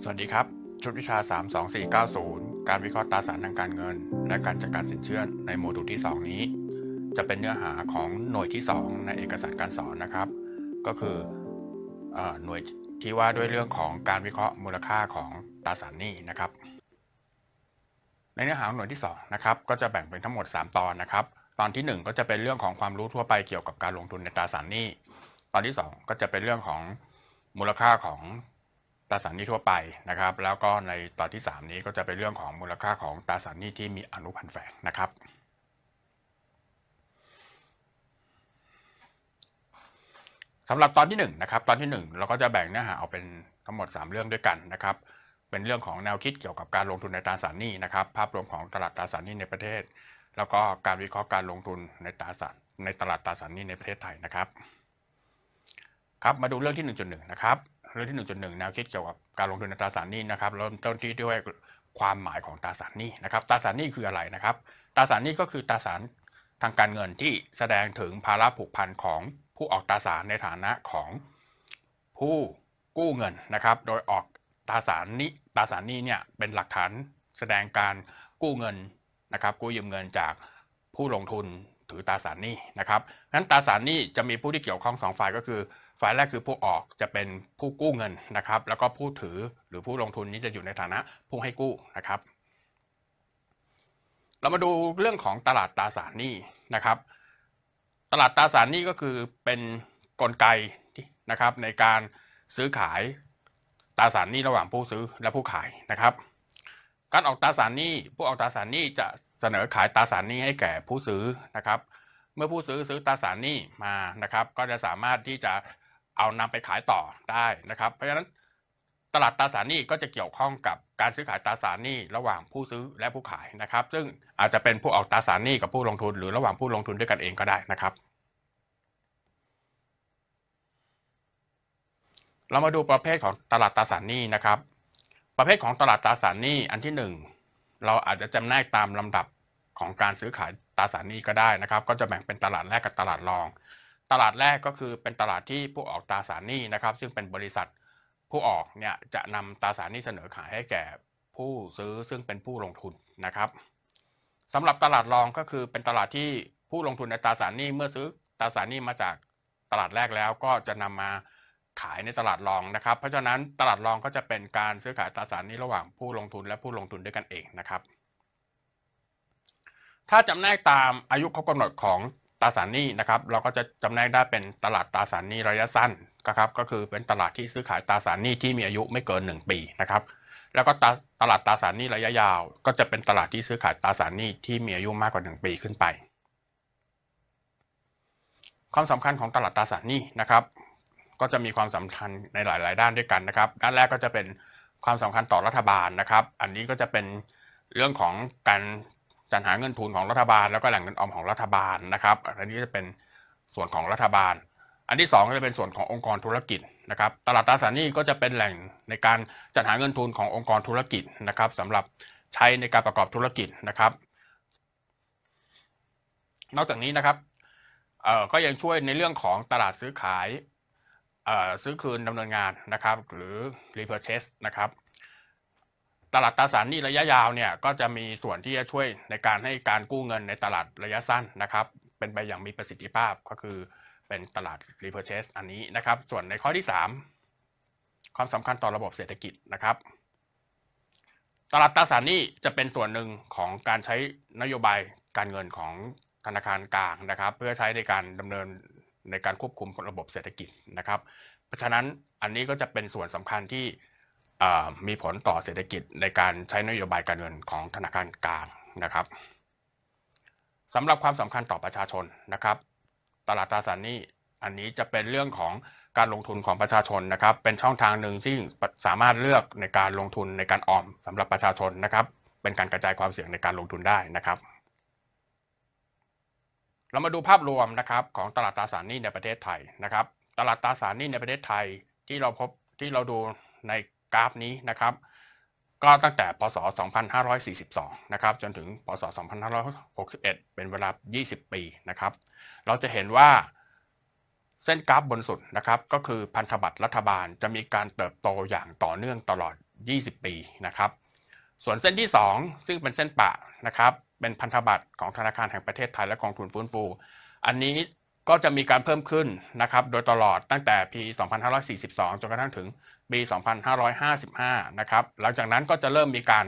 สวัสดีครับชุดวิชา32490 การวิเคราะห์ตราสารทางการเงิน และการจัดการสินเชื่อในโมดูลที่2 นี้ จะเป็นเนื้อหาของหน่วยที่ 2 ในเอกสารการสอนนะครับก็คืออหน่วยที่ว่าด้วยเรื่องของการวิเคราะห์มูลค่าของตราสารหนี้นะครับ ในเนื้อหาหน่วยที่2นะครับก็จะแบ่งเป็นทั้งหมด 3 ตอนนะครับ ตอนที่ 1 ก็จะเป็นเรื่องของความรู้ทั่วไปเกี่ยวกับการลงทุนในตราสารหนี้ ตอนที่ 2 ก็จะเป็นเรื่องของมูลค่าของตราสารหนี้ทั่วไปนะครับ แล้วก็ในตอนที่ 3 นี้ก็จะเป็นเรื่องของมูลค่าของตราสารหนี้ที่มีอนุพันธ์แฝงนะครับสำหรับตอนที่1นะครับตอนที่ 1 เราก็จะแบ่งเนื้อหาเอาเป็นทั้งหมด 3 เรื่องด้วยกันนะครับ เป็นเรื่องของแนวคิดเกี่ยวกับการลงทุนในตราสารหนี้นะครับภาพรวมของตลาดตราสารหนี้ในประเทศ แล้วก็การวิเคราะห์การลงทุนในตราสารในตลาดตราสารหนี้ในประเทศไทยนะครับ ครับมาดูเรื่องที่ 1.1นะครับเรื่องที่หหนนึึ่งจ่งแนวคิดเกี่ยวกับการลงทุนในตราสารหนี้นะครับเริ่มต้นที่ด้วยความหมายของตราสารหนี้นะครับตราสารหนี้คืออะไรนะครับตราสารหนี้ก็คือตราสารทางการเงินที่แสดงถึงภาระผูกพันของผู้ออกตราสารในฐานะของผู้กู้เงินนะครับโดยออกตราสารนี้ตราสารนี้เนี่ยเป็นหลักฐานแสดงการกู้เงินนะครับกู้ยืมเงินจากผู้ลงทุนถือตราสารนี้นะครับงั้นตราสารนี้จะมีผู้ที่เกี่ยวข้องสองฝ่ายก็คือฝ่ายแรกคือผู้ออกจะเป็นผู้กู้เงินนะครับ แล้วก็ผู้ถือหรือผู้ลงทุนนี้จะอยู่ในฐานะผู้ให้กู้นะครับ เรามาดูเรื่องของตลาดตราสารหนี้นะครับ ตลาดตราสารหนี้ก็คือเป็นนกลไกนะครับ ในการซื้อขายตราสารหนี้ระหว่างผู้ซื้อและผู้ขายนะครับ การออกตราสารหนี้ผู้ออกตราสารหนี้จะเสนอขายตราสารหนี้ให้แก่ผู้ซื้อนะครับ เมื่อผู้ซื้อซื้อตราสารหนี้มานะครับ ก็จะสามารถที่จะเอานำไปขายต่อได้นะครับ เพราะฉะนั้นตลาดตราสารหนี้ก็จะเกี่ยวข้องกับการซื้อขายตราสารหนี้ระหว่างผู้ซื้อและผู้ขายนะครับ ซึ่งอาจจะเป็นผู้ออกตราสารหนี้กับผู้ลงทุน หรือระหว่างผู้ลงทุนด้วยกันเองก็ได้นะครับ เรามาดูประเภทของตลาดตราสารหนี้นะครับ ประเภทของตลาดตราสารหนี้อันที่1เราอาจจะจำแนกตามลำดับของการซื้อขายตราสารหนี้ก็ได้นะครับ ก็จะแบ่งเป็นตลาดแรกกับตลาดรองตลาดแรกก็คือเป็นตลาดที่ผู้ออกตราสารหนี้นะครับ ซึ่งเป็นบริษัทผู้ออกเนี่ยจะนำตราสารหนี้เสนอขายให้แก่ผู้ซื้อซึ่งเป็นผู้ลงทุนนะครับสำหรับตลาดรองก็คือเป็นตลาดที่ผู้ลงทุนในตราสารหนี้เมื่อซื้อตราสารหนี้มาจากตลาดแรกแล้วก็จะนำมาขายในตลาดรองนะครับเพราะฉะนั้นตลาดรองก็จะเป็นการซื้อขายตราสารหนี้ระหว่างผู้ลงทุนและผู้ลงทุนด้วยกันเองนะครับ ถ้าจำแนกตามอายุครบกำหนดของตราสารหนี้นะครับ เราก็จะจำแนกได้เป็นตลาดตราสารหนี้ระยะสั้นนะครับ ก็คือเป็นตลาดที่ซื้อขายตราสารหนี้ที่มีอายุไม่เกิน 1 ปีนะครับ แล้วก็ตลาดตราสารหนี้ระยะยาวก็จะเป็นตลาดที่ซื้อขายตราสารหนี้ที่มีอายุมากกว่า 1 ปีขึ้นไป ความสำคัญของตลาดตราสารหนี้นะครับ ก็จะมีความสำคัญในหลาย ๆ ด้านด้วยกันนะครับ ด้านแรกก็จะเป็นความสำคัญต่อรัฐบาลนะครับ อันนี้ก็จะเป็นเรื่องของการจัดหาเงินทุนของรัฐบาลแล้วก็แหล่งเงินออมของรัฐบาลนะครับ อันนี้จะเป็นส่วนของรัฐบาล อันที่ 2 ก็จะเป็นส่วนขององค์กรธุรกิจนะครับ ตลาดตราสารหนี้ก็จะเป็นแหล่งในการจัดหาเงินทุนขององค์กรธุรกิจนะครับสำหรับใช้ในการประกอบธุรกิจนะครับ นอกจากนี้นะครับก็ยังช่วยในเรื่องของตลาดซื้อขายซื้อคืนดำเนินงานนะครับ หรือ repurchase นะครับตลาดตราสารหนี้ระยะยาวเนี่ยก็จะมีส่วนที่จะช่วยในการให้การกู้เงินในตลาดระยะสั้นนะครับ เป็นไปอย่างมีประสิทธิภาพก็คือเป็นตลาด repurchase อันนี้นะครับ ส่วนในข้อที่ 3 ความสำคัญต่อระบบเศรษฐกิจนะครับ ตลาดตราสารหนี้จะเป็นส่วนหนึ่งของการใช้นโยบายการเงินของธนาคารกลางนะครับ เพื่อใช้ในการดำเนินในการควบคุมระบบเศรษฐกิจนะครับ เพราะฉะนั้นอันนี้ก็จะเป็นส่วนสำคัญที่มีผลต่อเศรษฐกิจในการใช้นโยบายการเงินของธนาคารกลางนะครับสำหรับความสำคัญต่อประชาชนนะครับ ตลาดตราสารหนี้อันนี้จะเป็นเรื่องของการลงทุนของประชาชนนะครับ เป็นช่องทางหนึ่งที่สามารถเลือกในการลงทุนในการออมสำหรับประชาชนนะครับ เป็นการกระจายความเสี่ยงในการลงทุนได้นะครับ เรามาดูภาพรวมนะครับของตลาดตราสารหนี้ในประเทศไทยนะครับ ตลาดตราสารหนี้ในประเทศไทยที่เราพบที่เราดูในกราฟนี้นะครับก็ตั้งแต่พศ 2542นะครับจนถึงพศ2561 เป็นเวลา20 ปีนะครับเราจะเห็นว่าเส้นกราฟบนสุดนะครับก็คือพันธบัตรรัฐบาลจะมีการเติบโตอย่างต่อเนื่องตลอด 20 ปีนะครับ ส่วนเส้นที่ 2 ซึ่งเป็นเส้นปะนะครับเป็นพันธบัตรของธนาคารแห่งประเทศไทยและกองทุนฟื้นฟู อันนี้ก็จะมีการเพิ่มขึ้นนะครับโดยตลอดตั้งแต่ปี2542 จนกระทั่งถึงปี2555 นะครับ หลังจากนั้นก็จะเริ่มมีการ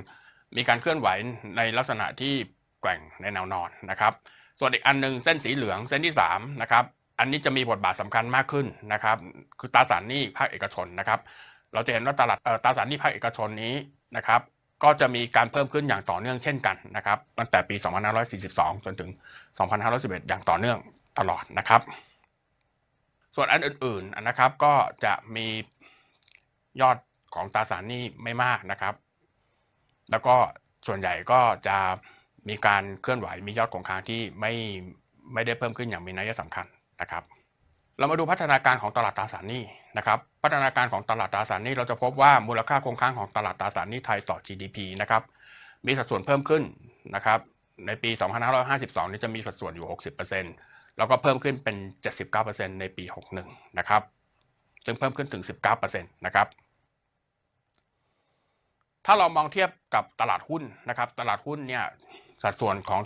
มีการเคลื่อนไหวในลักษณะที่แกว่งในแนวนอนนะครับ ส่วนอีกอันนึงเส้นสีเหลืองเส้นที่3นะครับ อันนี้จะมีบทบาทสำคัญมากขึ้นนะครับ คือตราสารหนี้ภาคเอกชนนะครับ เราจะเห็นว่าตลาดตราสารหนี้ภาคเอกชนนี้นะครับ ก็จะมีการเพิ่มขึ้นอย่างต่อเนื่องเช่นกันนะครับ ตั้งแต่ปี 2542จนถึง 2511อย่างต่อเนื่องตลอดนะครับ ส่วนอันอื่นๆนะครับก็จะมียอดของตราสารนี่ไม่มากนะครับ แล้วก็ส่วนใหญ่ก็จะมีการเคลื่อนไหว มียอดคงค้างที่ไม่ไม่ได้เพิ่มขึ้นอย่างมีนัยสำคัญนะครับ เรามาดูพัฒนาการของตลาดตราสารนี้นะครับ พัฒนาการของตลาดตราสารนี้เราจะพบว่ามูลค่าคงค้างของตลาดตราสารนี้ไทยต่อ GDP นะครับมีสัดส่วนเพิ่มขึ้นนะครับ ในปี 2552 นี้จะมีสัดส่วนอยู่ 60%แล้วก็เพิ่มขึ้นเป็น 79%ในปี61นะครับจึงเพิ่มขึ้นถึง19%นะครับถ้าเรามองเทียบกับตลาดหุ้นนะครับ ตลาดหุ้นเนี่ยสัดส่วนของ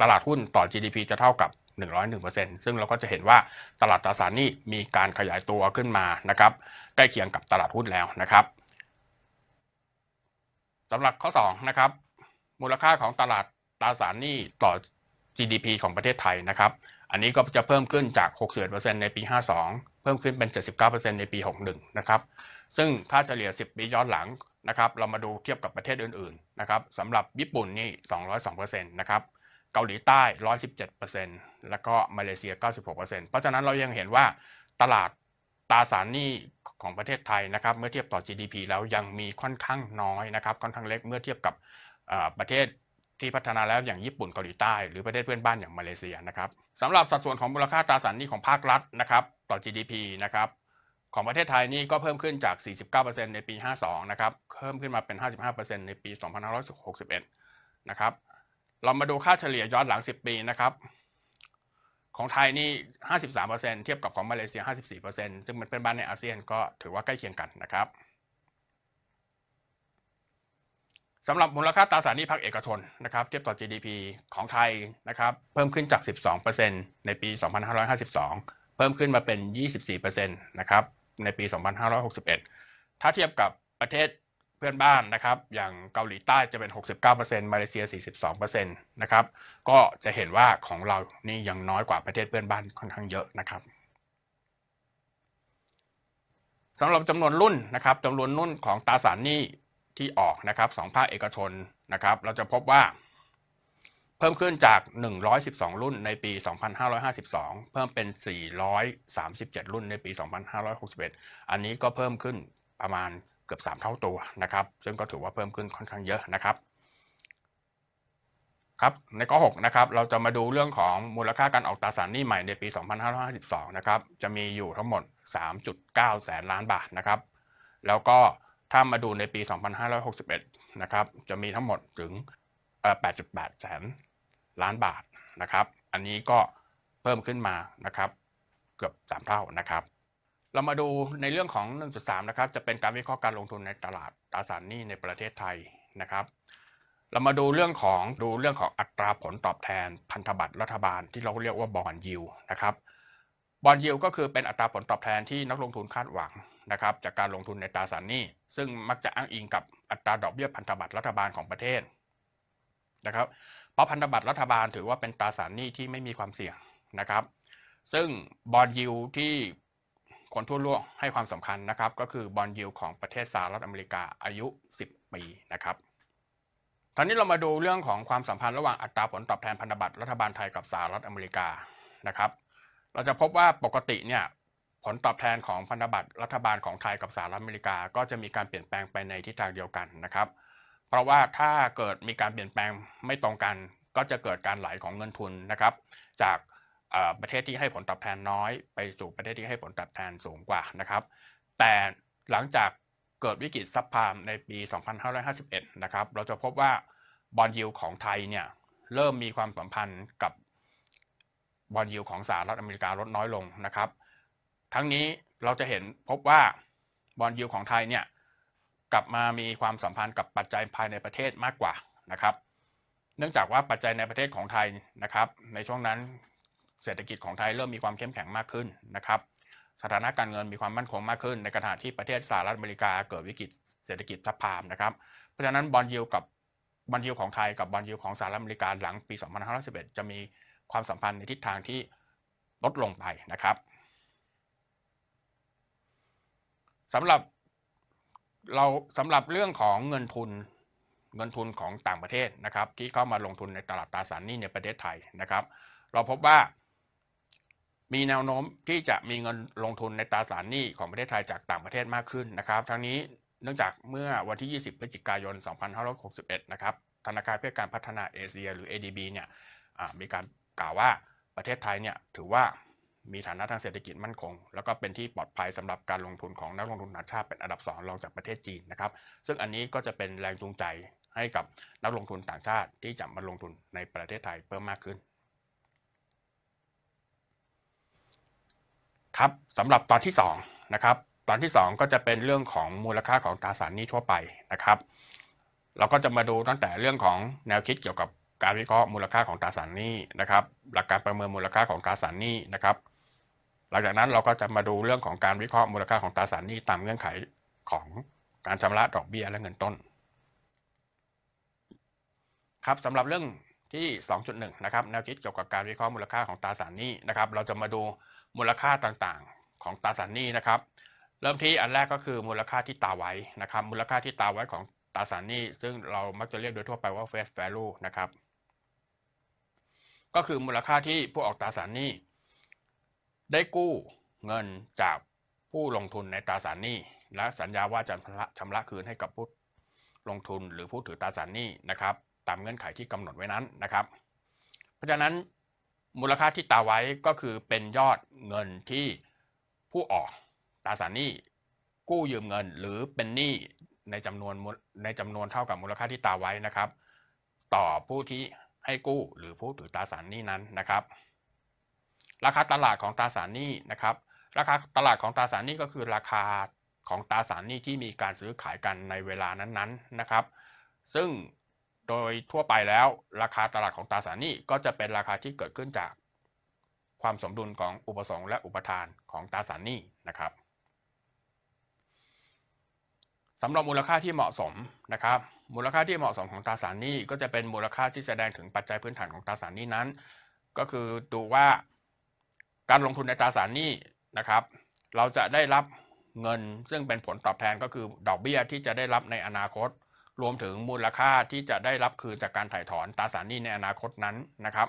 ตลาดหุ้นต่อ GDP จะเท่ากับ 101%ซึ่งเราก็จะเห็นว่าตลาดตราสารนี้มีการขยายตัวขึ้นมานะครับใกล้เคียงกับตลาดหุ้นแล้วนะครับสำหรับข้อ2นะครับมูลค่าของตลาดตราสารนี้ต่อ GDP ของประเทศไทยนะครับ อันนี้ก็จะเพิ่มขึ้นจาก61%ในปี 52 เพิ่มขึ้นเป็น 79%ในปี 61นะครับซึ่งค่าเฉลี่ย 10 ปีย้อนหลังนะครับ เรามาดูเทียบกับประเทศอื่นๆนะครับสำหรับญี่ปุ่นนี่ 202%นะครับ เกาหลีใต้ 117%แล้วก็มาเลเซีย 96%เพราะฉะนั้นเรายังเห็นว่าตลาดตราสารหนี้ของประเทศไทยนะครับ เมื่อเทียบต่อ GDP แล้วยังมีค่อนข้างน้อยนะครับ ค่อนข้างเล็ก เมื่อเทียบกับประเทศที่พัฒนาแล้วอย่างญี่ปุ่น เกาหลีใต้ หรือประเทศเพื่อนบ้านอย่างมาเลเซียนะครับสำหรับสัดส่วนของมูลค่าตราสารหนี้ของภาครัฐนะครับ ต่อ GDP นะครับของประเทศไทยนี่ก็เพิ่มขึ้นจาก 49%ในปี 52นะครับ เพิ่มขึ้นมาเป็น 55%ในปี2561นะครับ เรามาดูค่าเฉลี่ยย้อนหลัง 10 ปีนะครับ ของไทยนี่ 53%เทียบกับของมาเลเซีย54%ซึ่งมันเป็นบ้านในอาเซียนก็ถือว่าใกล้เคียงกันนะครับสำหรับมูลค่าตราสารหนี้ภาคเอกชนนะครับ เทียบต่อ GDP ของไทยนะครับ เพิ่มขึ้นจาก 12%ในปี 2552เพิ่มขึ้นมาเป็น 24%นะครับในปี 2561 ถ้าเทียบกับประเทศเพื่อนบ้านนะครับ อย่างเกาหลีใต้จะเป็น 69%มาเลเซีย 42%นะครับ ก็จะเห็นว่าของเรานี่ยังน้อยกว่าประเทศเพื่อนบ้านค่อนข้างเยอะนะครับสำหรับจำนวนรุ่นนะครับจำนวนรุ่นของตาสารนี่ที่ออกนะครับสองภาคเอกชนนะครับ เราจะพบว่าพิ่มขึ้นจาก 112 รุ่นในปี 2552 เพิ่มเป็น 437 รุ่นในปี 2561 อันนี้ก็เพิ่มขึ้นประมาณเกือบ 3 เท่าตัวนะครับ ซึ่งก็ถือว่าเพิ่มขึ้นค่อนข้างเยอะนะครับ ครับ ในข้อ6นะครับ เราจะมาดูเรื่องของมูลค่าการออกตราสารหนี้ใหม่ในปี 2552นะครับ จะมีอยู่ทั้งหมด3.9 แสนล้านบาทนะครับ แล้วก็ถ้ามาดูในปี 2561นะครับ จะมีทั้งหมดถึง88แสนล้านบาทนะครับ อันนี้ก็เพิ่มขึ้นมา นะครับ เกือบ 3 เท่านะครับ เรามาดูในเรื่องของ 1.3 นะครับ จะเป็นการวิเคราะห์การลงทุนในตลาดตราสารหนี้ในประเทศไทยนะครับ เรามาดูเรื่องของดูเรื่องของอัตราผลตอบแทนพันธบัตรรัฐบาลที่เราเรียกว่าบอลยิวนะครับบอลยิวก็คือเป็นอัตราผลตอบแทนที่นักลงทุนคาดหวังนะครับ จากการลงทุนในตราสารหนี้ ซึ่งมักจะอ้างอิงกับอัตราดอกเบี้ยพันธบัตรรัฐบาลของประเทศนะครับเพราะพันธบัตรรัฐบาลถือว่าเป็นตราสารหนี้ที่ไม่มีความเสี่ยงนะครับ ซึ่งบอลยิวที่คนทั่วโลกให้ความสำคัญนะครับ ก็คือบอลยิวของประเทศสหรัฐอเมริกาอายุ 10 ปีนะครับตอนนี้เรามาดูเรื่องของความสัมพันธ์ระหว่างอัตราผลตอบแทนพันธบัตรรัฐบาลไทยกับสหรัฐอเมริกานะครับ เราจะพบว่าปกติเนี่ย ผลตอบแทนของพันธบัตรรัฐบาลของไทยกับสหรัฐอเมริกา ก็จะมีการเปลี่ยนแปลงไปในทิศทางเดียวกันนะครับพราะว่าถ้าเกิดมีการเปลี่ยนแปลงไม่ตรงกันก็จะเกิดการไหลของเงินทุนนะครับจากประเทศที่ให้ผลตอบแทนน้อยไปสู่ประเทศที่ให้ผลตอบแทนสูงกว่านะครับแต่หลังจากเกิดวิกฤตซับพามในปี 2551 นะครับเราจะพบว่าบอลยูของไทยเนี่ยเริ่มมีความสัมพันธ์กับบอลยูของสหรัฐอเมริกาลดน้อยลงนะครับทั้งนี้เราจะเห็นพบว่าบอลยูของไทยเนี่ยกลับมามีความสัมพันธ์กับปัจจัยภายในประเทศมากกว่านะครับ เนื่องจากว่าปัจจัยในประเทศของไทยนะครับ ในช่วงนั้นเศรษฐกิจของไทยเริ่มมีความเข้มแข็งมากขึ้นนะครับสถานะการเงินมีความมั่นคงมากขึ้นในขณะที่ประเทศสหรัฐอเมริกาเกิดวิกฤต เศรษฐกิจทับพามนะครับเพราะฉะนั้นบอลยิวกับบอลยิวของไทย กับบอลยิวของสหรัฐอเมริกาหลังปี2511 จะมีความสัมพันธ์ในทิศทางที่ลดลงไปนะครับสำหรับเราสำหรับเรื่องของเงินทุนเงินทุนของต่างประเทศนะครับ ที่เข้ามาลงทุนในตลาดตราสารหนี้ในประเทศไทยนะครับ เราพบว่ามีแนวโน้มที่จะมีเงินลงทุนในตราสารหนี้ของประเทศไทยจากต่างประเทศมากขึ้นนะครับ ทั้งนี้เนื่องจากเมื่อวันที่ 20 พฤศจิกายน 2561 นะครับธนาคารเพื่อการพัฒนาเอเชีย หรือ ADB เนี่ยมีการกล่าวว่าประเทศไทยเนี่ยถือว่ามีฐานะทางเศรษฐกิจมั่นคงแล้วก็เป็นที่ปลอดภัยสำหรับการลงทุนของนักลงทุนต่างชาติเป็นอันดับ2รองจากประเทศจีนนะครับ ซึ่งอันนี้ก็จะเป็นแรงจูงใจให้กับนักลงทุนต่างชาติที่จะมาลงทุนในประเทศไทยเพิ่มมากขึ้น ครับสำหรับตอนที่2นะครับตอนที่ 2 ก็จะเป็นเรื่องของมูลค่าของตราสารหนี้ทั่วไปนะครับ เราก็จะมาดูตั้งแต่เรื่องของแนวคิดเกี่ยวกับการวิเคราะห์มูลค่าของตราสารหนี้นะครับหลักการประเมินมูลค่าของตราสารหนี้นะครับลังจากนั้นเราก็จะมาดูเรื่องของการวิเคราะห์มูลค่าของตราสารหนี้ตามเงื่อนไขของการชำระดอกเบี้ยและเงินต้นครับสำหรับเรื่องที่ 2.1 นะครับแนวคิดเกี่ยวกับการวิเคราะห์มูลค่าของตราสารหนี้นะครับเราจะมาดูมูลค่าต่างๆของตราสารหนี้นะครับ เริ่มที่อันแรกก็คือมูลค่าที่ตาไว้นะครับ มูลค่าที่ตาไว้ของตราสารหนี้ ซึ่งเรามักจะเรียกโดยทั่วไปว่า face value นะครับก็คือมูลค่าที่ผู้ออกตราสารหนี้ได้กู้เงินจากผู้ลงทุนในตราสารหนี้ และสัญญาว่าจะชำระคืนให้กับผู้ลงทุนหรือผู้ถือตราสารหนี้นะครับ ตามเงื่อนไขที่กำหนดไว้นั้นนะครับ เพราะฉะนั้น มูลค่าที่ตาไว้ก็คือเป็นยอดเงินที่ผู้ออกตราสารหนี้ กู้ยืมเงินหรือเป็นหนี้ในจำนวนในจำนวนเท่ากับมูลค่าที่ตาไว้นะครับ ต่อผู้ที่ให้กู้หรือผู้ถือตราสารหนี้นั้นนะครับราคาตลาดของตราสารหนี้นะครับ ราคาตลาดของตราสารหนี้ก็คือราคาของตราสารหนี้ที่มีการซื้อขายกันในเวลานั้นๆนนนะครับ ซึ่งโดยทั่วไปแล้ว ราคาตลาดของตราสารหนี้ก็จะเป็นราคาที่เกิดขึ้นจากความสมดุลของอุปสงค์และอุปทานของตราสารหนี้นะครับ สำหรับมูลค่าที่เหมาะสมนะครับ มูลค่าที่เหมาะสมของตราสารหนี้ ก็จะเป็นมูลค่าที่แสดงถึงปัจจัยพื้นฐานของตราสารหนี้นั้น ก็คือดูว่าการลงทุนในตราสารหนี้นะครับ เราจะได้รับเงินซึ่งเป็นผลตอบแทนก็คือดอกเบี้ยที่จะได้รับในอนาคต รวมถึงมูลค่าที่จะได้รับคืนจากการถ่ายถอนตราสารหนี้ในอนาคตนั้นนะครับ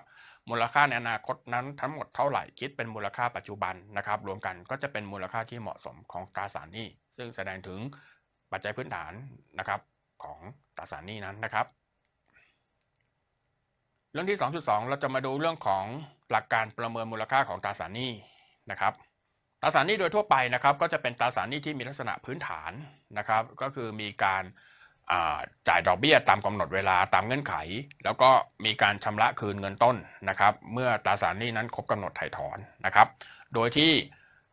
มูลค่าในอนาคตนั้นทั้งหมดเท่าไหร่คิดเป็นมูลค่าปัจจุบันนะครับ รวมกันก็จะเป็นมูลค่าที่เหมาะสมของตราสารหนี้ ซึ่งแสดงถึงปัจจัยพื้นฐานนะครับของตราสารหนี้นั้นนะครับเรื่องที่ 2.2 เราจะมาดูเรื่องของหลักการประเมินมูลค่าของตราสารหนี้นะครับ ตราสารหนี้โดยทั่วไปนะครับ ก็จะเป็นตราสารหนี้ที่มีลักษณะพื้นฐานนะครับ ก็คือมีการจ่ายดอกเบี้ยตามกำหนดเวลาตามเงื่อนไข แล้วก็มีการชำระคืนเงินต้นนะครับ เมื่อตราสารหนี้นั้นครบกำหนดถ่ายถอนนะครับ โดยที่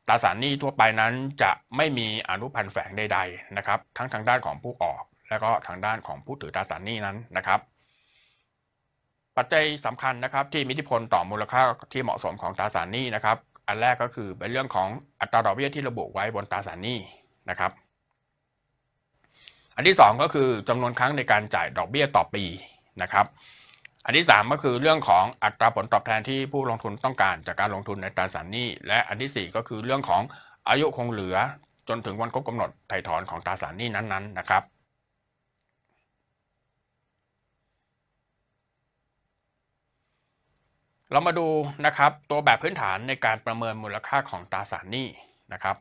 ตราสารหนี้ทั่วไปนั้นจะไม่มีอนุพันธ์แฝงใด ๆนะครับ ทั้งทางด้านของผู้ออกและก็ทางด้านของผู้ถือตราสารหนี้นั้นนะครับปัจจัยสำคัญนะครับที่มีอิทธิพลต่อมูลค่าที่เหมาะสมของตราสารหนี้นะครับ อันแรกก็คือเป็นเรื่องของอัตราดอกเบี้ยที่ระบุไว้บนตราสารหนี้นะครับ อันที่ 2 ก็คือจำนวนครั้งในการจ่ายดอกเบี้ยต่อปีนะครับ อันที่ 3 ก็คือเรื่องของอัตราผลตอบแทนที่ผู้ลงทุนต้องการจากการลงทุนในตราสารหนี้ และอันที่ 4 ก็คือเรื่องของอายุคงเหลือจนถึงวันครบกำหนดไถ่ถอนของตราสารหนี้นั้นๆนะครับเรามาดูนะครับตัวแบบพื้นฐานในการประเมินมูลค่าของตราสารหนี้นะครับ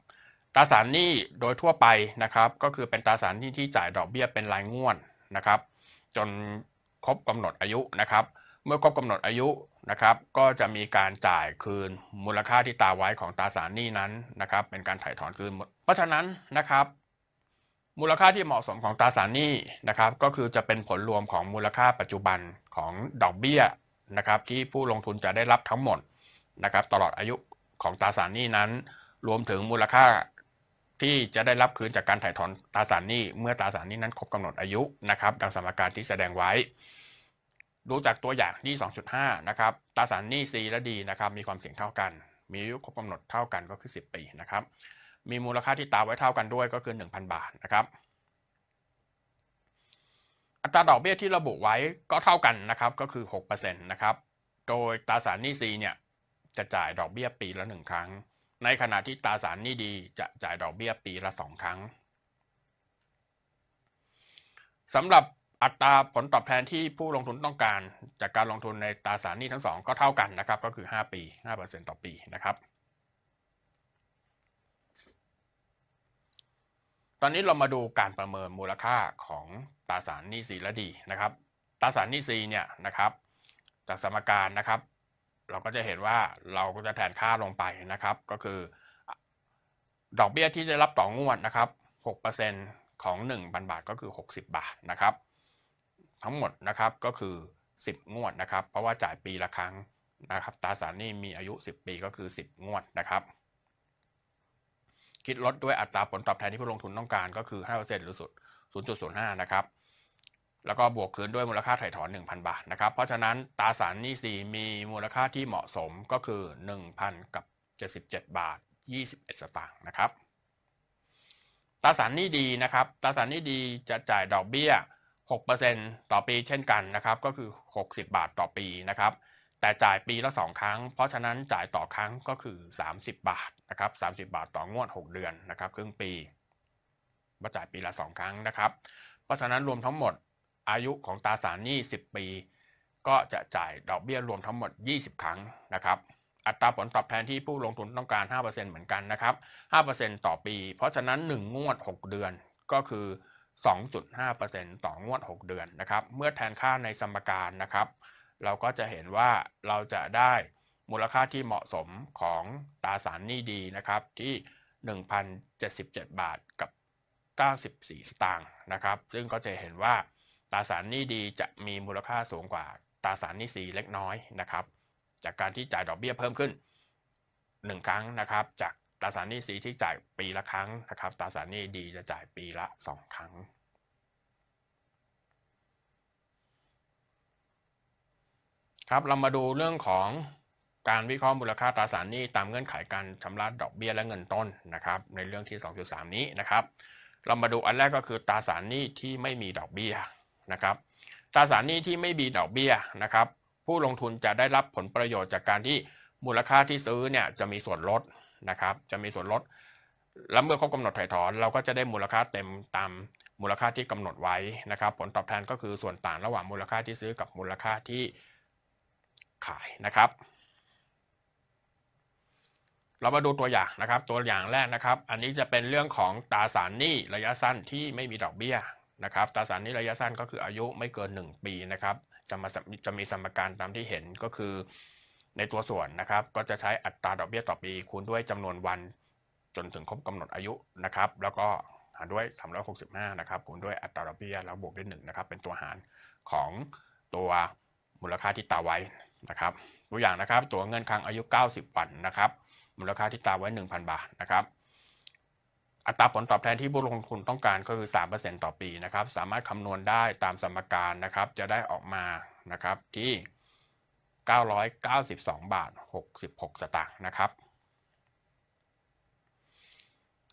ตราสารหนี้โดยทั่วไปนะครับก็คือเป็นตราสารหนี้ที่จ่ายดอกเบี้ยเป็นรายงวดนะครับ จนครบกำหนดอายุนะครับ เมื่อครบกำหนดอายุนะครับก็จะมีการจ่ายคืนมูลค่าที่ตาไว้ของตราสารหนี้นั้นนะครับเป็นการถ่ายถอนคืน เพราะฉะนั้นนะครับ มูลค่าที่เหมาะสมของตราสารหนี้นะครับก็คือจะเป็นผลรวมของมูลค่าปัจจุบันของดอกเบี้ยนะครับที่ผู้ลงทุนจะได้รับทั้งหมดนะครับ ตลอดอายุของตราสารหนี้นั้น รวมถึงมูลค่าที่จะได้รับคืนจากการถ่ายถอนตราสารหนี้ เมื่อตราสารหนี้นั้นครบกำหนดอายุนะครับดังสมการที่แสดงไว้ดูจากตัวอย่างที้2.5นะครับตราสารหนี้ C และ D นะครับมีความเสี่ยงเท่ากัน มีอายุครบกำหนดเท่ากันก็คือ 10 ปีนะครับมีมูลค่าที่ตาไว้เท่ากันด้วยก็คือ1,000 บาทนะครับอัตราดอกเบี้ยที่ระบุไว้ก็เท่ากันนะครับก็คือ6%นะครับ โดยตราสารหนี้ซีเนี่ย จะจ่ายดอกเบี้ยปีละ 1 ครั้ง ในขณะที่ตราสารหนี้ดีจะจ่ายดอกเบี้ยปีละ 2 ครั้งสำหรับอัตราผลตอบแทนที่ผู้ลงทุนต้องการจากการลงทุนในตราสารหนี้ทั้งสองก็เท่ากันนะครับก็คือ 5 ปี 5%ต่อปีนะครับตอนนี้เรามาดูการประเมินมูลค่าของตราสารหนี้สีละดีนะครับ ตราสารหนี้สีเนี่ยนะครับ จากสมการนะครับ เราก็จะเห็นว่าเราก็จะแทนค่าลงไปนะครับก็คือ ดอกเบี้ยที่ได้รับต่องวดนะครับ6%ของ1 0ันบาทก็คือ 60 บาทนะครับ ทั้งหมดนะครับก็คือ 10 งวดนะครับ เพราะว่าจ่ายปีละครั้งนะครับตราสารนี้มีอายุ 10 ปีก็คือ 10 งวดนะครับคิดลดด้วยอัตราผลตอบแทนที่ผู้ลงทุนต้องการ ก็คือ5%หรือสุด0.05 นะครับแล้วก็บวกคืนด้วยมูลค่าถ่ายถอน1,000 บาทนะครับเพราะฉะนั้นตราสารนี้สีมีมูลค่าที่เหมาะสมก็คือ 1,000กับ77บาท21สตางค์นะครับตราสารนี้ดีนะครับตราสารนี้ดีจะจ่ายดอกเบี้ย6%ต่อปีเช่นกันนะครับก็คือ 60 บาทต่อปีนะครับแต่จ่ายปีละ 2 ครั้งเพราะฉะนั้นจ่ายต่อครั้งก็คือ 30 บาทนะครับ30 บาทต่องวด 6 เดือนนะครับครึ่งปี มาจ่ายปีละ 2 ครั้งนะครับ เพราะฉะนั้นรวมทั้งหมดอายุของตราสารหนี้10ปี ก็จะจ่ายดอกเบี้ยรวมทั้งหมด 20 ครั้งนะครับ อัตราผลตอบแทนที่ผู้ลงทุนต้องการ5%เหมือนกันนะครับ5%ต่อปี เพราะฉะนั้น 1งวด 6 เดือนก็คือ 2.5%ต่องวด 6 เดือนนะครับเมื่อแทนค่าในสมการนะครับ เราก็จะเห็นว่าเราจะได้มูลค่าที่เหมาะสมของตราสารหนี้ดีนะครับที่ 1,077 บาทกับ 94 สตางค์นะครับ ซึ่งก็จะเห็นว่าตราสารหนี้ดีจะมีมูลค่าสูงกว่าตราสารหนี้สีเล็กน้อยนะครับ จากการที่จ่ายดอกเบี้ยเพิ่มขึ้น 1 ครั้งนะครับ จากตราสารหนี้สีที่จ่ายปีละครั้งนะครับตราสารหนี้ดีจะจ่ายปีละ 2 ครั้ง ครับ เรามาดูเรื่องของการวิเคราะห์มูลค่าตราสารหนี้ตามเงื่อนไขการชำระดอกเบี้ยและเงินต้นนะครับ ในเรื่องที่ 2.3 นี้นะครับ เรามาดูอันแรกก็คือตราสารหนี้ที่ไม่มีดอกเบี้ยนะครับตราสารหนี้ที่ไม่มีดอกเบี้ยนะครับ ผู้ลงทุนจะได้รับผลประโยชน์จากการที่มูลค่าที่ซื้อเนี่ยจะมีส่วนลดนะครับ จะมีส่วนลดแล้วเมื่อเขากำหนดถ่ายถอน เราก็จะได้มูลค่าเต็มตามมูลค่าที่กำหนดไว้นะครับ ผลตอบแทนก็คือส่วนต่างระหว่างมูลค่าที่ซื้อกับมูลค่าที่ขายนะครับเรามาดูตัวอย่างนะครับ ตัวอย่างแรกนะครับ อันนี้จะเป็นเรื่องของตราสารหนี้ระยะสั้นที่ไม่มีดอกเบี้ยนะครับ ตราสารหนี้ระยะสั้นก็คืออายุไม่เกิน 1 ปีนะครับ จะมาจะมีสมการตามที่เห็นก็คือในตัวส่วนนะครับ ก็จะใช้อัตราดอกเบี้ยต่อปีคูณด้วยจำนวนวันจนถึงครบกำหนดอายุนะครับ แล้วก็หารด้วย 365 นะครับ คูณด้วยอัตราดอกเบี้ยแล้วบวกด้วยงนะครับ เป็นตัวหารของตัวมูลค่าที่ตาไว้นะครับ ตัวอย่างนะครับ ตัวเงินคลังอายุ 90 วันนะครับมูลค่าที่ตาไว้ 1,000 บาทนะครับ อัตราผลตอบแทนที่ผู้ลงทุนต้องการก็คือ3%ต่อปีนะครับ สามารถคำนวณได้ตามสมการนะครับ จะได้ออกมานะครับที่ 992 บาท 66 สตางค์นะครับ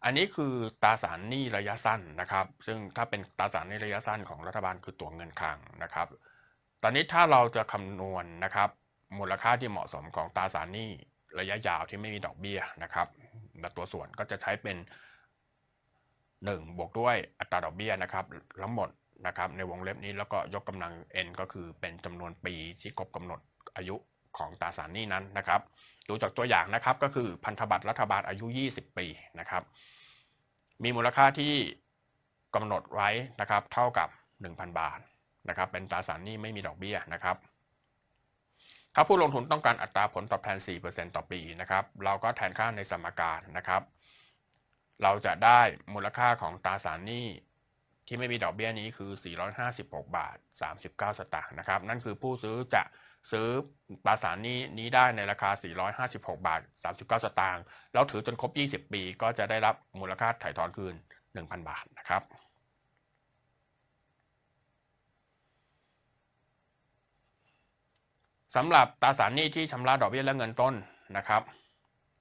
อันนี้คือตราสารหนี้ระยะสั้นนะครับ ซึ่งถ้าเป็นตราสารหนี้ระยะสั้นของรัฐบาลคือตัวเงินคลังนะครับ ตอนนี้ถ้าเราจะคำนวณนนะครับมูลค่าที่เหมาะสมของตราสารหนี้ระยะยาวที่ไม่มีดอกเบี้ยนะครับและตัวส่วนก็จะใช้เป็น 1 บวกด้วยอัตราดอกเบี้ยนะครับทั้งหมดนะครับในวงเล็บนี้แล้วก็ยกกำลัง n ก็คือเป็นจำนวนปีที่ครบกำหนดอายุของตราสารนี้นั้นนะครับดูจากตัวอย่างนะครับก็คือพันธบัตรรัฐบาลอายุ 20 ปีนะครับ มีมูลค่าที่กำหนดไว้นะครับ เท่ากับ 1,000 บาทนะครับ เป็นตราสารนี้ไม่มีดอกเบี้ยนะครับถ้าผู้ลงทุนต้องการอัตราผลตอบแทน 4%ต่อปีนะครับ เราก็แทนค่าในสมการนะครับ เราจะได้มูลค่าของตราสารหนี้ ที่ไม่มีดอกเบี้ยนี้คือ 456 บาท 39 สตางค์นะครับ นั่นคือผู้ซื้อจะซื้อตราสารหนี้นี้ได้ในราคา 456 บาท 39 สตางค์ แล้วถือจนครบ 20 ปีก็จะได้รับมูลค่าถ่ายถอนคืน 1,000 บาทนะครับสำหรับตราสารหนี้ที่ชำระดอกเบี้ยและเงินต้นนะครับ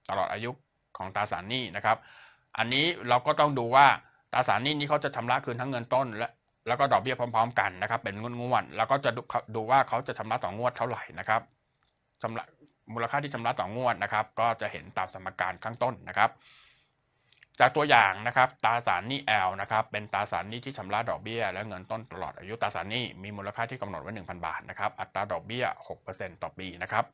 ตลอดอายุของตราสารหนี้นะครับ อันนี้เราก็ต้องดูว่าตราสารหนี้นี้เขาจะชำระคืนทั้งเงินต้น และแล้วก็ดอกเบี้ยพร้อม ๆ กันนะครับ เป็นงวดงวดแล้วก็จะดูว่าเขาจะชำระต่องวดเท่าไหร่นะครับชำระมูลค่าที่ชำระต่องวดนะครับ ก็จะเห็นตามสมการข้างต้นนะครับจากตัวอย่างนะครับ ตราสารหนี้แอลนะครับ เป็นตราสารหนี้ที่ชำระดอกเบี้ย และเงินต้นตลอดอายุตราสารหนี้ มีมูลค่าที่กำหนดไว้1,000 บาท นะครับ อัตราดอกเบี้ย 6%ต่อปีนะครับ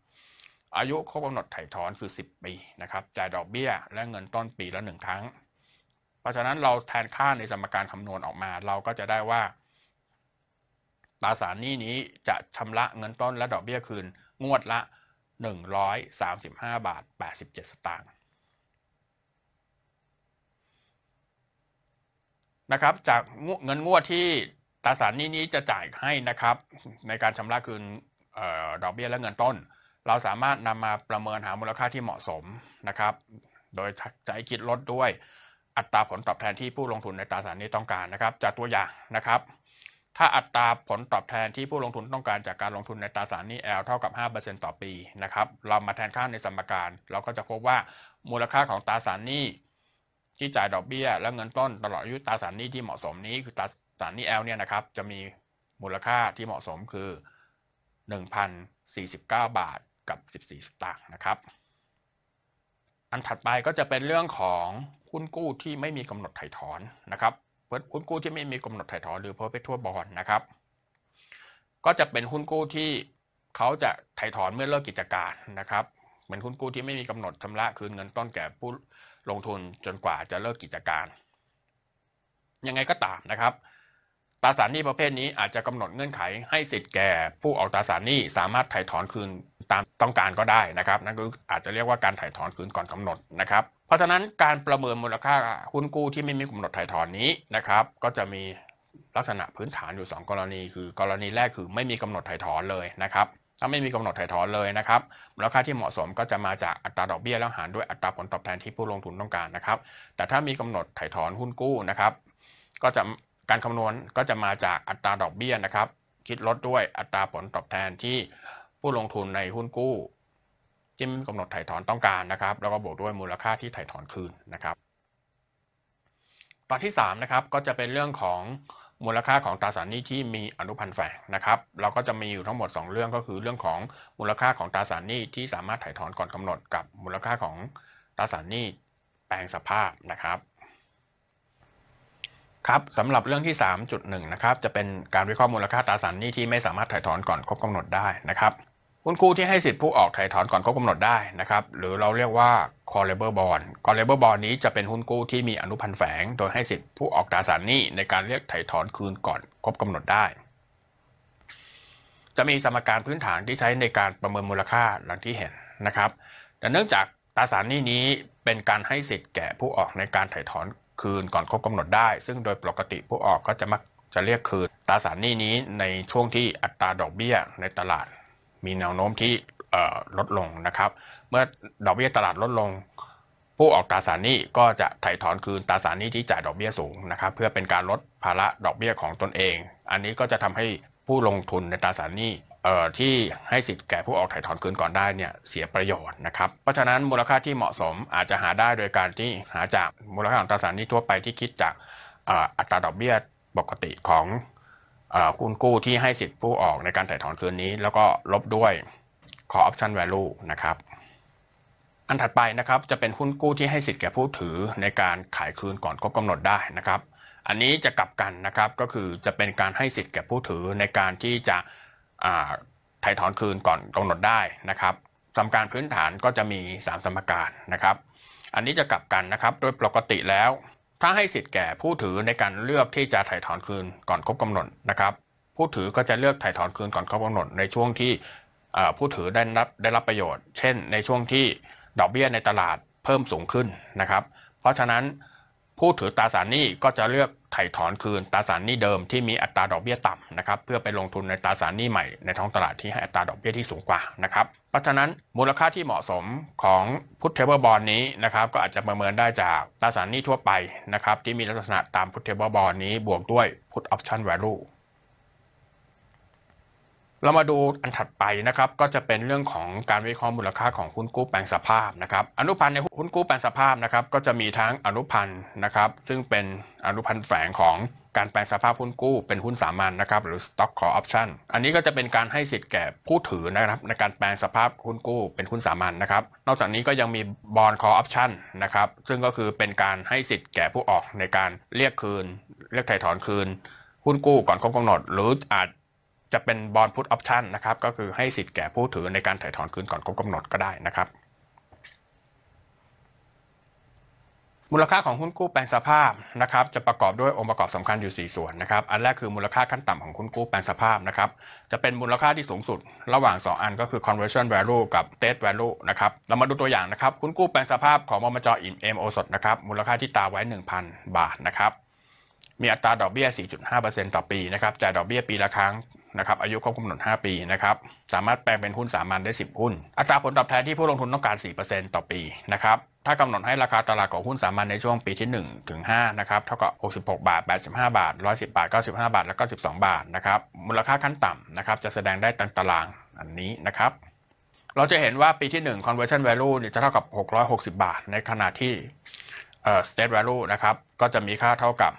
อายุครบกำหนดไถ่ถอนคือ 10 ปีนะครับ จ่ายดอกเบี้ยและเงินต้นปีละ 1 ครั้ง เพราะฉะนั้นเราแทนค่าในสมการคำนวณออกมา เราก็จะได้ว่าตราสารหนี้นี้จะชำระเงินต้นและดอกเบี้ยคืนงวดละ 135บาท87สตางค์นะครับจากเงินงวดที่ตราสารนี้นี้จะจ่ายให้นะครับในการชำระคืนดอกเบี้ยและเงินต้น เราสามารถนำมาประเมินหามูลค่าที่เหมาะสมนะครับโดยใช้คิดลดด้วย อัตราผลตอบแทนที่ผู้ลงทุนในตราสารนี้ต้องการนะครับจากตัวอย่างนะครับ ถ้าอัตราผลตอบแทนที่ผู้ลงทุนต้องการจากการลงทุนในตราสารนี้ L เท่ากับ5%ต่อปีนะครับเรามาแทนค่าในสมการ เราก็จะพบว่ามูลค่าของตราสารนี้ที่จ่ายดอกเบี้ยและเงินต้นตลอดอายุตราสารหนี้ที่เหมาะสมนี้ คือตราสารหนี้แอลเนี่ยนะครับจะมีมูลค่าที่เหมาะสมคือ1,049 บาทกับ 14สตางค์นะครับอันถัดไปก็จะเป็นเรื่องของ หุ้นกู้ที่ไม่มีกำหนดถ่ายถอนนะครับหุ้นกู้ที่ไม่มีกำหนดถ่ายถอนหรือพ e ่ p ไปทั่วบอลนะครับก็จะเป็นหุ้นกู้ที่เขาจะถ่ายถอนเมื่อเลิกกิจการนะครับเป็นหุ้นกู้ที่ไม่มีกำหนดชำระคืนเงินต้นแก่ผู้ลงทุนจนกว่าจะเลิกกิจการ ยังไงก็ตามนะครับ ตราสารหนี้ประเภทนี้อาจจะกำหนดเงื่อนไขให้สิทธิ์แก่ผู้ออกตราสารหนี้สามารถถ่ายถอนคืนตามต้องการก็ได้นะครับ นั่นก็อาจจะเรียกว่าการถ่ายถอนคืนก่อนกำหนดนะครับ เพราะฉะนั้นการประเมินมูลค่าหุ้นกู้ที่ไม่มีกำหนดถ่ายถอนนี้นะครับ ก็จะมีลักษณะพื้นฐานอยู่ 2 กรณี คือกรณีแรกคือไม่มีกำหนดถ่ายถอนเลยนะครับถ้าไม่มีกำหนดถ่ายถอนเลยนะครับมูลค่าที่เหมาะสมก็จะมาจากอัตราดอกเบี้ยแล้วหารด้วยอัตราผลตอบแทนที่ผู้ลงทุนต้องการนะครับ แต่ถ้ามีกำหนดถ่ายถอนหุ้นกู้นะครับ ก็จะการคำนวณก็จะมาจากอัตราดอกเบี้ยนะครับ คิดลดด้วยอัตราผลตอบแทนที่ผู้ลงทุนในหุ้นกู้ที่มีกำหนดถ่ายถอนต้องการนะครับ แล้วก็บวกด้วยมูลค่าที่ถ่ายถอนคืนนะครับ ตอนที่3นะครับก็จะเป็นเรื่องของมูลค่าของตราสารหนี้ที่มีอนุพันธ์แฝงนะครับ เราก็จะมีอยู่ทั้งหมด 2 เรื่องก็คือเรื่องของมูลค่าของตราสารหนี้ที่สามารถถ่ายถอนก่อนกำหนดกับมูลค่าของตราสารหนี้แปลงสภาพนะครับ ครับสำหรับเรื่องที่ 3.1นะครับจะเป็นการวิเคราะห์มูลค่าตราสารหนี้ที่ไม่สามารถถ่ายถอนก่อนครบกำหนดได้นะครับหุ้คกูที่ให้สิทธิ์ผู้ออกถ่ายถอนก่อนครบกำหนดได้นะครับหรือเราเรียกว่า callable bond callable bond นี้จะเป็นหุ้นกู้ที่มีอนุพันธ์แฝง โดยให้สิทธิ์ผู้ออกตราสารหนี้ในการเรียกถ่ายถอนคืนก่อนครบกำหนดได้ จะมีสมการพื้นฐานที่ใช้ในการประเมินมูลค่าหลังที่เห็นนะครับแต่เนื่องจากตราสารหนี้นี้เป็นการให้สิทธิ์แก่ผู้ออกในการถ่ายถอนคืนก่อนครบกำหนดได้ ซึ่งโดยปกติผู้ออกก็จะมักจะเรียกคืนตราสารหนี้นี้ในช่วงที่อัตราดอกเบี้ยในตลาดมีแนวโน้มที่ลดลงนะครับ เมื่อดอกเบี้ยตลาดลดลง ผู้ออกตราสารหนี้ก็จะถ่ายถอนคืนตราสารหนี้ที่จ่ายดอกเบี้ยสูงนะครับ เพื่อเป็นการลดภาระดอกเบี้ยของตนเอง อันนี้ก็จะทำให้ผู้ลงทุนในตราสารหนี้ที่ให้สิทธิ์แก่ผู้ออกถ่ายถอนคืนก่อนได้เนี่ยเสียประโยชน์นะครับเพราะฉะนั้นมูลค่าที่เหมาะสมอาจจะหาได้โดยการที่หาจากมูลค่าของตราสารหนี้ทั่วไปที่คิดจากอัตราดอกเบี้ยปกติของคุณกู้ที่ให้สิทธิ์ผู้ออกในการถ่ายถอนคืนนี้ แล้วก็ลบด้วย call option value นะครับ อันถัดไปนะครับจะเป็นหุ้นกู้ที่ให้สิทธิ์แก่ผู้ถือในการขายคืนก่อนครบกำหนดได้นะครับ อันนี้จะกลับกันนะครับก็คือจะเป็นการให้สิทธิ์แก่ผู้ถือในการที่จะถ่ายถอนคืนก่อนกำหนดได้นะครับทำการพื้นฐานก็จะมี 3 สมการนะครับ อันนี้จะกลับกันนะครับโดยปกติแล้วถ้าให้สิทธิ์แก่ผู้ถือในการเลือกที่จะถ่ายถอนคืนก่อนครบกำหนดนะครับผู้ถือก็จะเลือกถ่ายถอนคืนก่อนครบกำหนดในช่วงที่ผู้ถือได้รับได้รับประโยชน์เช่นในช่วงที่ดอกเบี้ยในตลาดเพิ่มสูงขึ้นนะครับ เพราะฉะนั้นผู้ถือตราสารหนี้ก็จะเลือกไถ่ถอนคืนตราสารหนี้เดิมที่มีอัตราดอกเบี้ยต่ำนะครับเพื่อไปลงทุนในตราสารหนี้ใหม่ในท้องตลาดที่ให้อัตราดอกเบี้ยที่สูงกว่านะครับเพราะฉะนั้นมูลค่าที่เหมาะสมของพุทธเทเบิลบอลนี้นะครับก็อาจจะประเมินได้จากตราสารหนี้ทั่วไปนะครับที่มีลักษณะตามพุทธเทเบิลบอลนี้บวกด้วยพุทออปชั่นแวลูเรามาดูอันถัดไปนะครับก็จะเป็นเรื่องของการวิเคราะห์มูลค่าของหุ้นกู้แปลงสภาพนะครับอนุพันธ์ในหุ้นกู้แปลงสภาพนะครับก็จะมีทั้งอนุพันธ์นะครับซึ่งเป็นอนุพันธ์แฝงของการแปลงสภาพหุ้นกู้ เป็นหุ้นสามัญนนะครับหรือ stock call option อันนี้ก็จะเป็นการให้สิทธิ์แก่ผู้ถือนะครับในการแปลงสภาพหุ้นกู้เป็นหุ้นสามัญนนะครับนอกจากนี้ก็ยังมี bond call option นะครับซึ่งก็คือเป็นการให้สิทธิ์แก่ผู้ออกในการเรียกคืนเรียกไถ่ถอนคืนหุ้นกู้ก่อนครบกำหนดหรืออาจจะเป็นบอลพุทออปชันนะครับ ก็คือให้สิทธิ์แก่ผู้ถือในการถ่ายถอนคืนก่อนครบกำหนดก็ได้นะครับ มูลค่าของหุ้นกู้แปลงสภาพนะครับจะประกอบด้วยองค์ประกอบสำคัญอยู่ 4 ส่วนนะครับ อันแรกคือมูลค่าขั้นต่ำของหุ้นกู้แปลงสภาพนะครับจะเป็นมูลค่าที่สูงสุด ระหว่าง 2 อันก็คือ conversion value กับ test value นะครับ เรามาดูตัวอย่างนะครับหุ้นกู้แปลงสภาพของมมจอิมเอ็มโอสดนะครับมูลค่าที่ตาไว้1,000 บาทนะครับมีอัตราดอกเบี้ย4.5%ต่อปีนะครับจ่ายดอกเบี้ยปีละครั้งนะครับ อายุครบกำหนด 5 ปีนะครับ สามารถแปลงเป็นหุ้นสามัญได้ 10 หุ้น อัตราผลตอบแทนที่ผู้ลงทุนต้องการ 4%ต่อปีนะครับ ถ้ากำหนดให้ราคาตลาดของหุ้นสามัญในช่วงปีที่1ถึง5นะครับ เท่ากับ 66 บาท 85 บาท 110 บาท95 บาทแล้วก็ 12 บาทนะครับ มูลค่าขั้นต่ำนะครับจะแสดงได้ตามตารางอันนี้นะครับเราจะเห็นว่าปีที่ 1 conversion value เนี่ยจะเท่ากับ 660 บาท ในขณะที่เอ่อ state value นะครับก็จะมีค่าเท่ากับ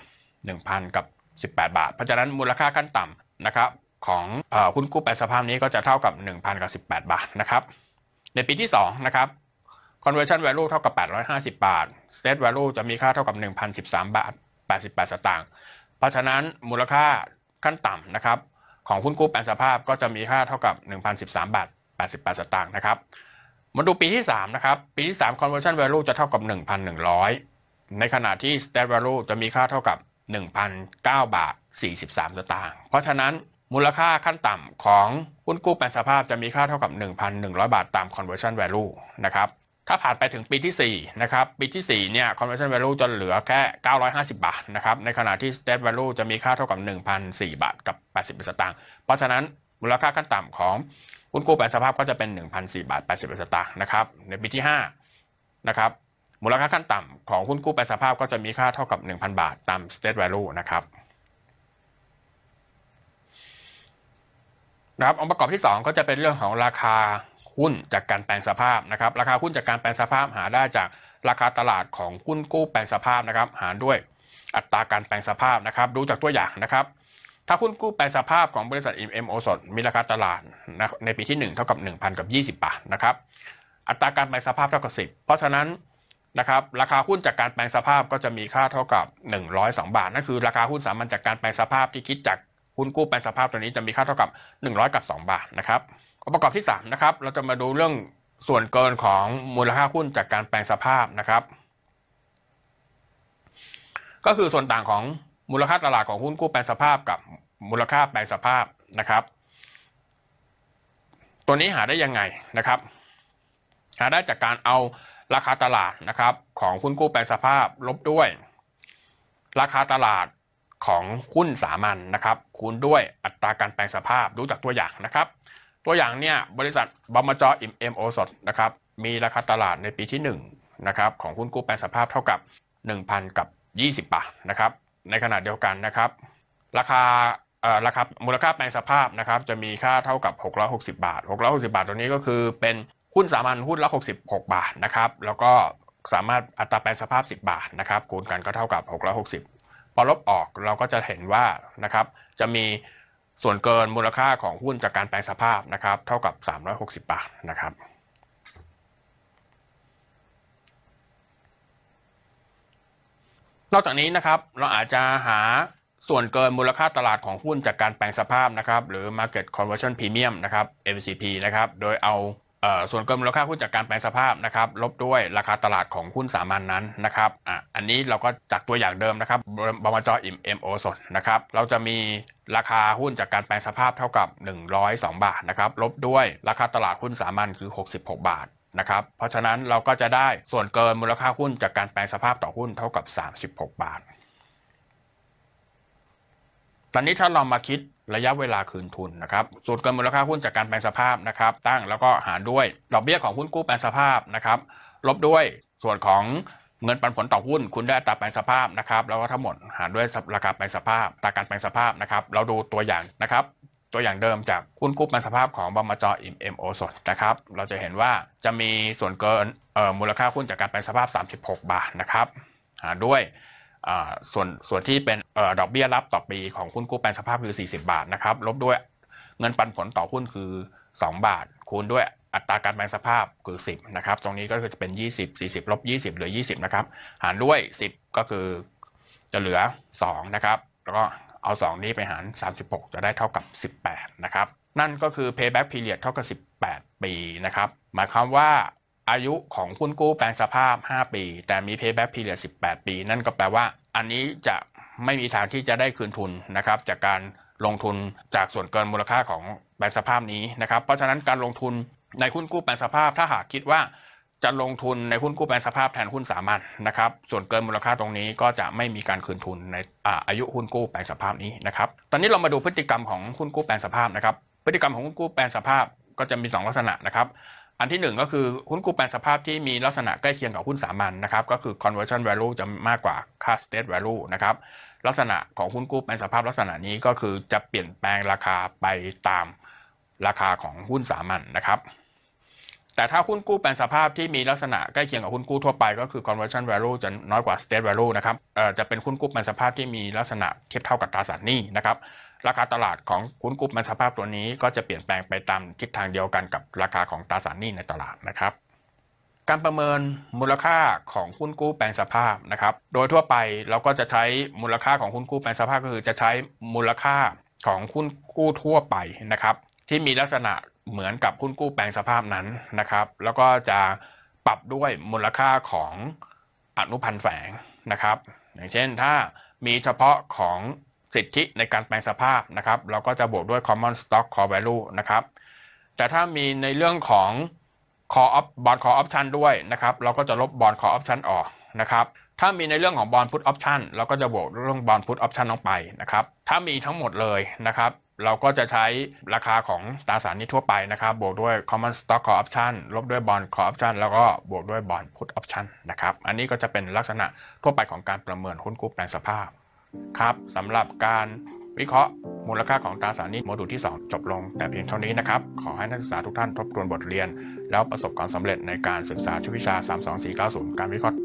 1,000กับ18บาทเพราะฉะนั้นมูลค่าขั้นต่ำนะครับของอหุ้นกู้แปดสภาพนี้ก็จะเท่ากับ1,018 บาทนะครับในปีที่2นะครับ conversion value เท่ากับ 850 บาท state value จะมีค่าเท่ากับ1,013 บาท88สตางค์เพราะฉะนั้นมูลค่าขั้นต่ำนะครับของหุ้นกู้แปลสภาพก็จะมีค่าเท่ากับ 1,013 บาท88สตางค์นะครับมาดูปีที่3นะครับปีที่ 3 conversion value จะเท่ากับ 1,100 ในขณะที่ state value จะมีค่าเท่ากับ1,009บาท 43สตางค์เพราะฉะนั้นมูลค่าขั้นต่ำของหุ้นกู้แปลงสภาพจะมีค่าเท่ากับ 1,100 บาทตาม conversion value นะครับถ้าผ่านไปถึงปีที่ 4 นะครับ ปีที่4เนี่ย conversion value จะเหลือแค่950 บาทนะครับในขณะที่ state value จะมีค่าเท่ากับ 1,004บาทกับ 80สตางค์เพราะฉะนั้นมูลค่าขั้นต่ำของหุ้นกู้แปลสภาพก็จะเป็น1,004บาท80สตางค์นะครับในปีที่5นะครับมูลค่าขั้นต่ำของหุ้นกู้แปลสภาพก็จะมีค่าเท่ากับ1,000 บาทตาม state value นะครับนะครับองค์ประกอบที่ 2 ก็จะเป็นเรื่องของราคาหุ้นจากการแปลงสภาพนะครับราคาหุ้นจากการแปลงสภาพหาได้จากราคาตลาดของหุ้นกู้แปลงสภาพนะครับหารด้วยอัตราการแปลงสภาพนะครับดูจากตัวอย่างนะครับถ้าหุ้นกู้แปลงสภาพของบริษัท m m อสดมีราคาตลาดในปีที่ 1 เท่ากับ1,000กับ20บาทนะครับอัตราการแปลงสภาพเท่ากับ 10 เพราะฉะนั้นนะครับราคาหุ้นจากการแปลงสภาพก็จะมีค่าเท่ากับ 102 บาทนั่นคือ ราคาหุ้นสามัญจากการแปลงสภาพที่คิดจากหุ้นกู้แปลสภาพตัวนี้จะมีค่าเท่ากับ100 กับ 2 บาทนะครับองค์ประกอบที่3นะครับ เราจะมาดูเรื่องส่วนเกินของมูลค่าหุ้นจากการแปลงสภาพนะครับ ก็คือส่วนต่างของมูลค่าตลาดของหุ้นกู้แปลงสภาพกับมูลค่าแปลงสภาพนะครับ ตัวนี้หาได้ยังไงนะครับ หาได้จากการเอาราคาตลาดนะครับ ของหุ้นกู้แปลงสภาพลบด้วย ราคาตลาดของหุ้นสามัญนนะครับคูณด้วยอัตราการแปลงสภาพดูจากตัวอย่างนะครับตัวอย่างเนี่ยบริษัทบมจอิมเอ็มโอสดนะครับมีราคาตลาดในปีที่1นะครับของหุ้นกู้แปลงสภาพเท่ากับ 1,000 กับ 20 บาทนะครับในขณะเดียวกันนะครับราคาราคามูลค่าแปลงสภาพนะครับจะมีค่าเท่ากับ 660 บาท 660 บาทตัวนี้ก็คือเป็นหุ้นสามัญหุ้นละ 66 บาทนะครับแล้วก็สามารถอัตราแปลงสภาพ 10 บาทนะครับคูณกันก็เท่ากับ660พอลบออกเราก็จะเห็นว่านะครับจะมีส่วนเกินมูลค่าของหุ้นจากการแปลงสภาพนะครับเท่ากับ 360 บาทนะครับ นอกจากนี้นะครับเราอาจจะหาส่วนเกินมูลค่าตลาดของหุ้นจากการแปลงสภาพนะครับหรือ market conversion premium นะครับ MCP นะครับโดยเอาส่วนเกินมูลค่าหุ้นจากการแปลสภาพนะครับลบด้วยราคาตลาดของหุ้นสามัญนนั้นนะครับอ่ะอันนี้เราก็จากตัวอย่างเดิมนะครับบมจอิมเอ็มโอสดนะครับเราจะมีราคาหุ้นจากการแปลสภาพเท่ากับ 102 บาทนะครับลบด้วยราคาตลาดหุ้นสามัญคือ 66 บาทนะครับเพราะฉะนั้นเราก็จะได้ส่วนเกินมูลค่าหุ้นจากการแปลสภาพต่อหุ้นเท่ากับ 36 บาท ตอนนี้ถ้าเรามาคิดระยะเวลาคืนทุนนะครับ ส่วนเกินมูลค่าหุ้นจากการแปลงสภาพนะครับ ตั้งแล้วก็หารด้วยดอกเบี้ยของหุ้นกู้แปลงสภาพนะครับ ลบด้วยส่วนของ เงินปันผลต่อหุ้น คุณได้อัตราแปลงสภาพนะครับแล้วก็ทั้งหมดหารด้วยราคาแปลงสภาพตราการแปลงสภาพนะครับ เราดูตัวอย่างนะครับตัวอย่างเดิมจากหุ้นกู้แปลงสภาพของบมจอิมเอ็มโอสดนะครับ เราจะเห็นว่าจะมีส่วนเกินมูลค่าหุ้นจากการแปลงสภาพ 36 บาทนะครับ หารด้วยส่วนส่วนที่เป็นดอกเบี้ยรับต่อปีของหุ้นกู้แปลสภาพคือ 40 บาทนะครับลบด้วยเงินปันผลต่อหุ้นคือ 2 บาทคูณด้วยอัตราการแปลสภาพคือ 10 นะครับ ตรงนี้ก็คือจะเป็น 20 40ลบ20เหลือ 20นะครับหารด้วย 10 ก็คือ จะเหลือ 2 นะครับ แล้วก็เอา 2 นี้ไปหาร 36 จะได้เท่ากับ 18 นะครับ นั่นก็คือ payback period เท่ากับ 18 ปี นะครับหมายความว่าอายุของหุ้นกู้แปลงสภาพ 5 ปี แต่มี payback period 18 ปี นั่นก็แปลว่าอันนี้จะไม่มีทางที่จะได้คืนทุนนะครับ จากการลงทุนจากส่วนเกินมูลค่าของแปลงสภาพนี้นะครับเพราะฉะนั้นการลงทุนในหุ้นกู้แปลงสภาพ ถ้าหากคิดว่า จะลงทุนในหุ้นกู้แปลงสภาพแทนหุ้นสามัญนนะครับ ส่วนเกินมูลค่าตรงนี้ก็จะไม่มีการคืนทุนในอาอายุหุ้นกู้แปลงสภาพนี้นะครับตอนนี้เรามาดูพฤติกรรมของหุ้นกู้แปลงสภาพนะครับ พฤติกรรมของหุ้นกู้แปลงสภาพก็จะมี 2 ลักษณะนะครับอันที่ 1 ก็คือหุ้นกู้แปลสภาพที่มีลักษณะใกล้เคียงกับหุ้นสามัญนนะครับก็คือ conversion value จะมากกว่า cash state value นะครับลักษณะของหุ้นกู้แปลสภาพลักษณะนี้ก็คือจะเปลี่ยนแปลงราคาไปตามราคาของหุ้นสามัญนนะครับ แต่ถ้าหุ้นกู้แปลสภาพที่มีลักษณะใกล้เคียงกับหุ้นกู้ทั่วไปก็คือ conversion value จะน้อยกว่า state value นะครับจะเป็นหุ้นกู้แปลสภาพที่มีลักษณะเทียบเท่ากับตราสารหนี้นะครับราคาตลาดของคุณกุ๊ปมันสภาพตัวนี้ก็จะเปลี่ยนแปลงไปตามทิศทางเดียวกันกับ ราคาของตราสารหนี้ในตลาดนะครับ การประเมินมูลค่าของหุ้นกู้แปลงสภาพนะครับโดยทั่วไปเราก็จะใช้มูลค่าของหุ้นกู้แปลงสภาพก็คือจะใช้มูลค่าของหุ้นกู้ทั่วไปนะครับที่มีลักษณะเหมือนกับหุ้นกู้แปลงสภาพนั้นนะครับ แล้วก็จะปรับด้วยมูลค่าของอนุพันธ์แฝงนะครับ อย่างเช่นถ้ามีเฉพาะของสิทธิในการแปลงสภาพนะครับเราก็จะบวกด้วย common stock core value นะครับแต่ถ้ามีในเรื่องของ call of bond call option ด้วยนะครับเราก็จะลบ bond call option ออกนะครับถ้ามีในเรื่องของ bond put option เราก็จะบวกเรื่อง bond put option ลงไปนะครับถ้ามีทั้งหมดเลยนะครับ เราก็จะใช้ราคาของตราสารนี้ทั่วไปนะครับบวกด้วย common stock call option ลบด้วย bond call option แล้วก็บวกด้วย bond put option นะครับอันนี้ก็จะเป็นลักษณะทั่วไปของการประเมินหุ้นกู้แปลงสภาพครับสำหรับการวิเคราะห์ มูลค่าของตราสารนี้โมดูลที่ 2 จบลงแต่เพียงเท่านี้นะครับ ขอให้นักศึกษาทุกท่านทบทวนบทเรียนแล้วประสบความสำเร็จในการศึกษาชุวิชา 32490 การวิเคราะห์